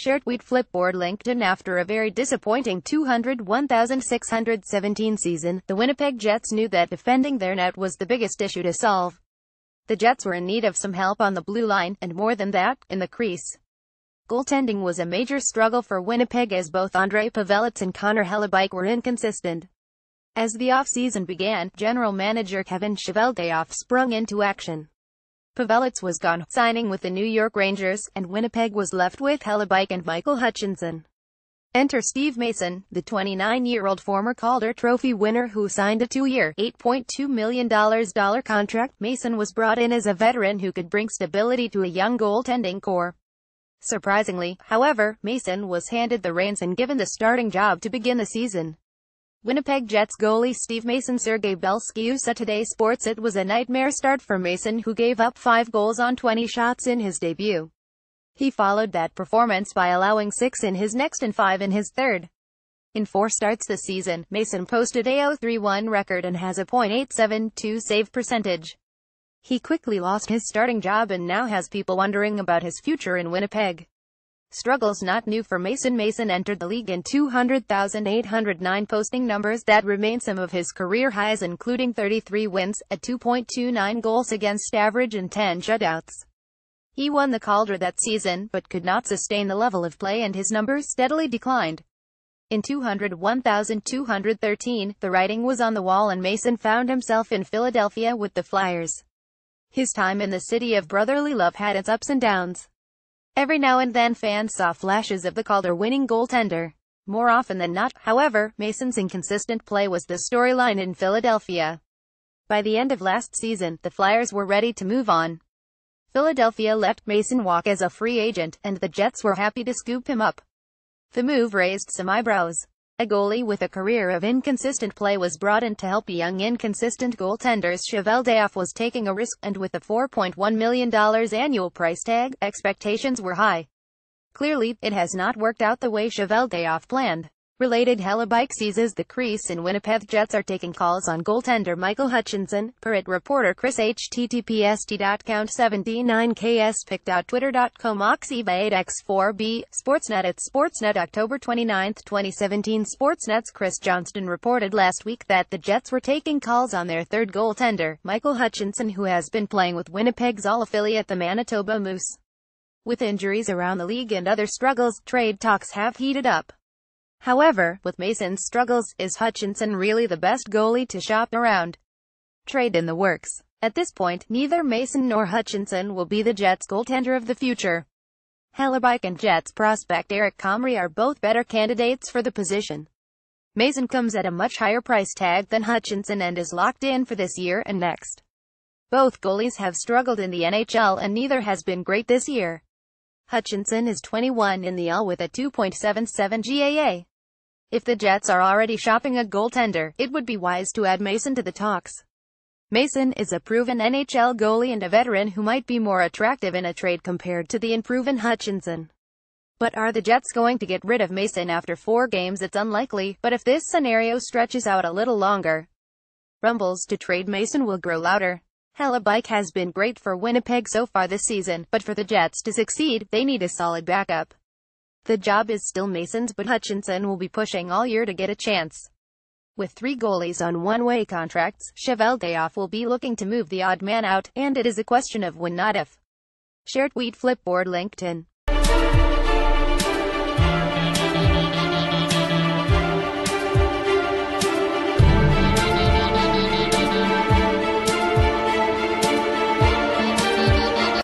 shared Tweet Flipboard LinkedIn after a very disappointing 201,617 season, the Winnipeg Jets knew that defending their net was the biggest issue to solve. The Jets were in need of some help on the blue line, and more than that, in the crease. Goaltending was a major struggle for Winnipeg as both Andre Pavelitz and Connor Hellebuck were inconsistent. As the offseason began, general manager Kevin Cheveldayoff sprung into action. Pavelitz was gone, signing with the New York Rangers, and Winnipeg was left with Hellebike and Michael Hutchinson. Enter Steve Mason, the 29-year-old former Calder Trophy winner who signed a two-year, $8.2 million dollar contract. Mason was brought in as a veteran who could bring stability to a young goaltending core. Surprisingly, however, Mason was handed the reins and given the starting job to begin the season. Winnipeg Jets goalie Steve Mason Sergei Belskiusa Today Sports It was a nightmare start for Mason who gave up 5 goals on 20 shots in his debut. He followed that performance by allowing 6 in his next and 5 in his third. In 4 starts this season, Mason posted a 0-3-1 record and has a .872 save percentage. He quickly lost his starting job and now has people wondering about his future in Winnipeg. Struggles not new for Mason Mason entered the league in 200,809 posting numbers that remain some of his career highs including 33 wins, a 2.29 goals against average and 10 shutouts. He won the Calder that season, but could not sustain the level of play and his numbers steadily declined. In 201,213, the writing was on the wall and Mason found himself in Philadelphia with the Flyers. His time in the city of brotherly love had its ups and downs. Every now and then fans saw flashes of the Calder-winning goaltender. More often than not, however, Mason's inconsistent play was the storyline in Philadelphia. By the end of last season, the Flyers were ready to move on. Philadelphia left Mason walk as a free agent, and the Jets were happy to scoop him up. The move raised some eyebrows. A goalie with a career of inconsistent play was brought in to help young inconsistent goaltenders Chevelle Dayoff was taking a risk, and with a $4.1 million annual price tag, expectations were high. Clearly, it has not worked out the way Chevelle Dayoff planned. Related Helibike seizes the crease in Winnipeg Jets are taking calls on goaltender Michael Hutchinson, Parrot reporter Chris https t.count79ks Twitter.com oxyba8x4b, Sportsnet at Sportsnet October 29, 2017 Sportsnet's Chris Johnston reported last week that the Jets were taking calls on their third goaltender, Michael Hutchinson who has been playing with Winnipeg's all affiliate the Manitoba Moose. With injuries around the league and other struggles, trade talks have heated up. However, with Mason's struggles, is Hutchinson really the best goalie to shop around? Trade in the works. At this point, neither Mason nor Hutchinson will be the Jets' goaltender of the future. Hellebuck and Jets prospect Eric Comrie are both better candidates for the position. Mason comes at a much higher price tag than Hutchinson and is locked in for this year and next. Both goalies have struggled in the NHL and neither has been great this year. Hutchinson is 21 in the L with a 2.77 GAA. If the Jets are already shopping a goaltender, it would be wise to add Mason to the talks. Mason is a proven NHL goalie and a veteran who might be more attractive in a trade compared to the unproven Hutchinson. But are the Jets going to get rid of Mason after four games? It's unlikely, but if this scenario stretches out a little longer, rumbles to trade Mason will grow louder. Halibike has been great for Winnipeg so far this season, but for the Jets to succeed, they need a solid backup. The job is still Mason's but Hutchinson will be pushing all year to get a chance. With three goalies on one-way contracts, Chevelle Dayoff will be looking to move the odd man out, and it is a question of when not if. Shared tweet Flipboard LinkedIn.